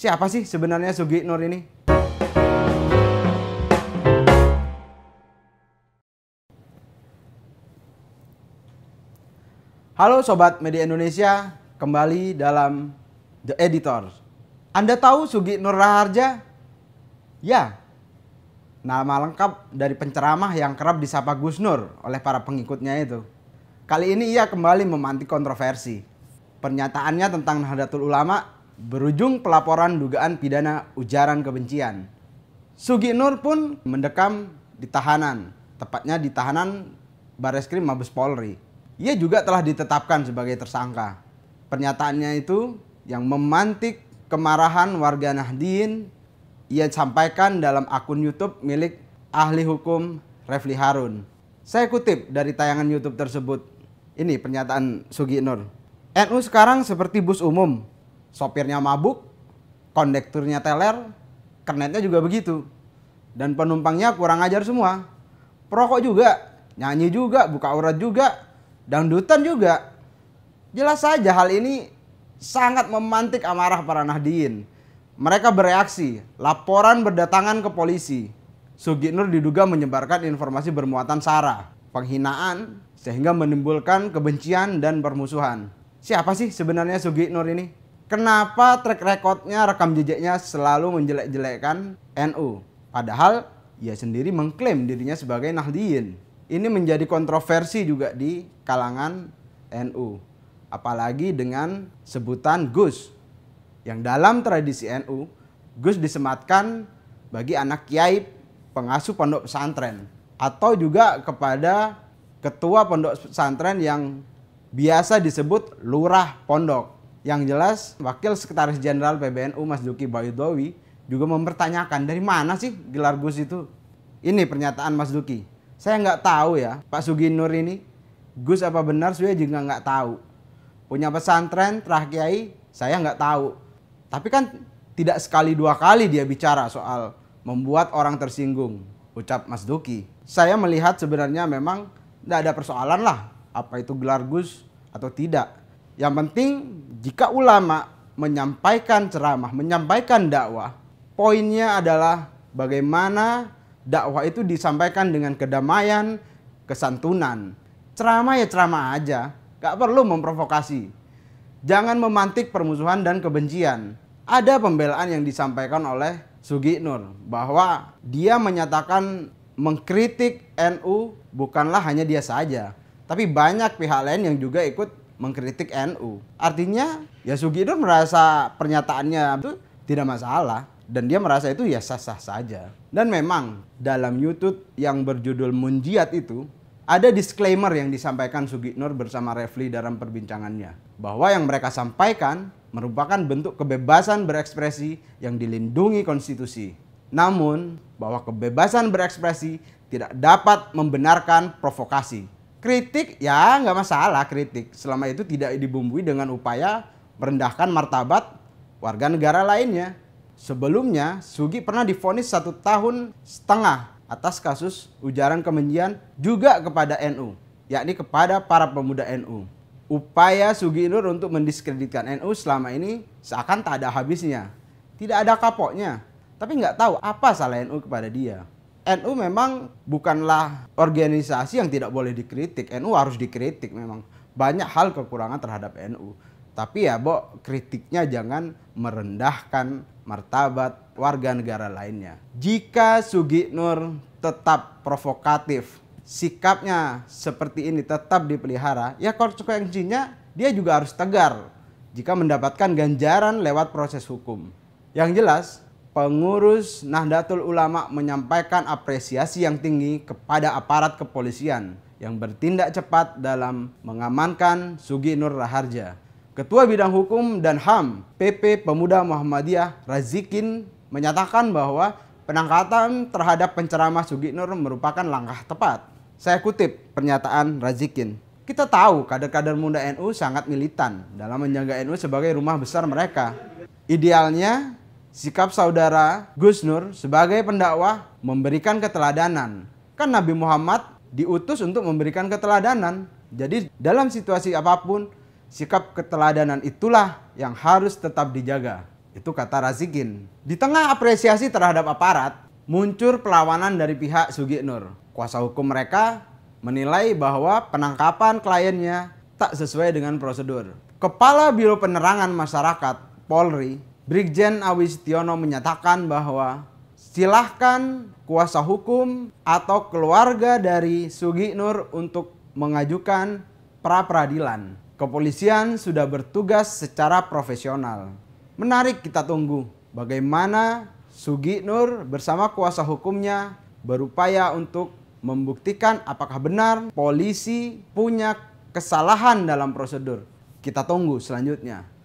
Siapa sih sebenarnya Sugi Nur ini? Halo Sobat Media Indonesia, kembali dalam The Editor. Anda tahu Sugi Nur Raharja? Ya, nama lengkap dari penceramah yang kerap disapa Gus Nur oleh para pengikutnya itu. Kali ini ia kembali memantik kontroversi. Pernyataannya tentang Nahdlatul Ulama berujung pelaporan dugaan pidana ujaran kebencian. Sugi Nur pun mendekam di tahanan, tepatnya di tahanan Bareskrim Mabes Polri. Ia juga telah ditetapkan sebagai tersangka. Pernyataannya itu yang memantik kemarahan warga Nahdien ia sampaikan dalam akun YouTube milik ahli hukum Refli Harun. Saya kutip dari tayangan YouTube tersebut. Ini pernyataan Sugi Nur. NU sekarang seperti bus umum, Sopirnya mabuk, kondekturnya teler, kernetnya juga begitu. Dan penumpangnya kurang ajar semua. Perokok juga, nyanyi juga, buka urat juga, dangdutan juga. Jelas saja hal ini sangat memantik amarah para Nahdiin. Mereka bereaksi, laporan berdatangan ke polisi. Nur diduga menyebarkan informasi bermuatan sara, penghinaan, sehingga menimbulkan kebencian dan permusuhan. Siapa sih sebenarnya Sugi Nur ini? kenapa track recordnya, rekam jejaknya selalu menjelek-jelekkan NU. Padahal ia sendiri mengklaim dirinya sebagai Nahdiyin. Ini menjadi kontroversi juga di kalangan NU. Apalagi dengan sebutan Gus. Yang dalam tradisi NU, Gus disematkan bagi anak kiai pengasuh pondok pesantren. Atau juga kepada ketua pondok pesantren yang biasa disebut lurah pondok yang jelas Wakil Sekretaris Jenderal PBNU Mas Duki Bayudowi juga mempertanyakan dari mana sih gelar Gus itu. Ini pernyataan Mas Duki. Saya nggak tahu ya Pak Suginur ini. Gus apa benar saya juga nggak tahu. Punya pesantren terah kiai saya nggak tahu. Tapi kan tidak sekali dua kali dia bicara soal membuat orang tersinggung. Ucap Mas Duki. Saya melihat sebenarnya memang tidak ada persoalan lah apa itu gelar Gus atau tidak yang penting jika ulama menyampaikan ceramah, menyampaikan dakwah, poinnya adalah bagaimana dakwah itu disampaikan dengan kedamaian, kesantunan. Ceramah ya ceramah aja, gak perlu memprovokasi. Jangan memantik permusuhan dan kebencian. Ada pembelaan yang disampaikan oleh Sugi Nur bahwa dia menyatakan mengkritik NU bukanlah hanya dia saja, tapi banyak pihak lain yang juga ikut mengkritik NU. Artinya ya Sugidor merasa pernyataannya itu tidak masalah dan dia merasa itu ya sah-sah saja. Dan memang dalam YouTube yang berjudul Munjiat itu ada disclaimer yang disampaikan Nur bersama Refli dalam perbincangannya bahwa yang mereka sampaikan merupakan bentuk kebebasan berekspresi yang dilindungi konstitusi. Namun, bahwa kebebasan berekspresi tidak dapat membenarkan provokasi kritik ya nggak masalah kritik selama itu tidak dibumbui dengan upaya merendahkan martabat warga negara lainnya. Sebelumnya, Sugi pernah difonis satu tahun setengah atas kasus ujaran kebencian juga kepada NU, yakni kepada para pemuda NU. Upaya Sugi Nur untuk mendiskreditkan NU selama ini seakan tak ada habisnya. Tidak ada kapoknya, tapi nggak tahu apa salah NU kepada dia. NU memang bukanlah organisasi yang tidak boleh dikritik. NU harus dikritik memang. Banyak hal kekurangan terhadap NU. Tapi ya, Bo, kritiknya jangan merendahkan martabat warga negara lainnya. Jika Sugi Nur tetap provokatif, sikapnya seperti ini tetap dipelihara, ya konsekuensinya dia juga harus tegar jika mendapatkan ganjaran lewat proses hukum. Yang jelas, pengurus Nahdlatul Ulama menyampaikan apresiasi yang tinggi kepada aparat kepolisian yang bertindak cepat dalam mengamankan Sugi Nur Raharja. Ketua Bidang Hukum dan HAM PP Pemuda Muhammadiyah Razikin menyatakan bahwa penangkatan terhadap penceramah Sugi Nur merupakan langkah tepat. Saya kutip pernyataan Razikin. Kita tahu kader-kader muda NU sangat militan dalam menjaga NU sebagai rumah besar mereka. Idealnya Sikap saudara Gus Nur sebagai pendakwah memberikan keteladanan. Kan Nabi Muhammad diutus untuk memberikan keteladanan. Jadi dalam situasi apapun, sikap keteladanan itulah yang harus tetap dijaga. Itu kata Razikin. Di tengah apresiasi terhadap aparat, muncul perlawanan dari pihak Sugi Nur. Kuasa hukum mereka menilai bahwa penangkapan kliennya tak sesuai dengan prosedur. Kepala Biro Penerangan Masyarakat Polri Brigjen Awistiono menyatakan bahwa silahkan kuasa hukum atau keluarga dari Sugi Nur untuk mengajukan pra peradilan. Kepolisian sudah bertugas secara profesional. Menarik kita tunggu bagaimana Sugi Nur bersama kuasa hukumnya berupaya untuk membuktikan apakah benar polisi punya kesalahan dalam prosedur. Kita tunggu selanjutnya.